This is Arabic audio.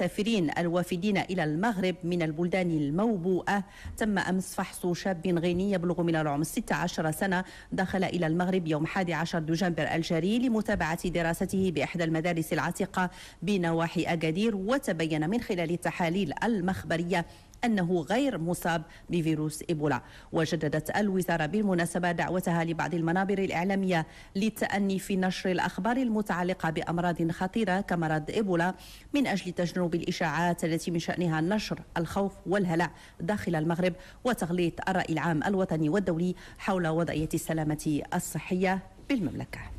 المسافرين الوافدين إلى المغرب من البلدان الموبوءة تم أمس فحص شاب غيني يبلغ من العمر 16 سنة دخل إلى المغرب يوم 11 دجنبر الجاري لمتابعة دراسته بإحدى المدارس العتيقة بنواحي أكادير وتبين من خلال التحاليل المخبرية أنه غير مصاب بفيروس إيبولا وجددت الوزارة بالمناسبة دعوتها لبعض المنابر الإعلامية للتأني في نشر الأخبار المتعلقة بأمراض خطيرة كمرض إيبولا من أجل تجنب الإشاعات التي من شأنها نشر الخوف والهلع داخل المغرب وتغليط الرأي العام الوطني والدولي حول وضعية السلامة الصحية بالمملكه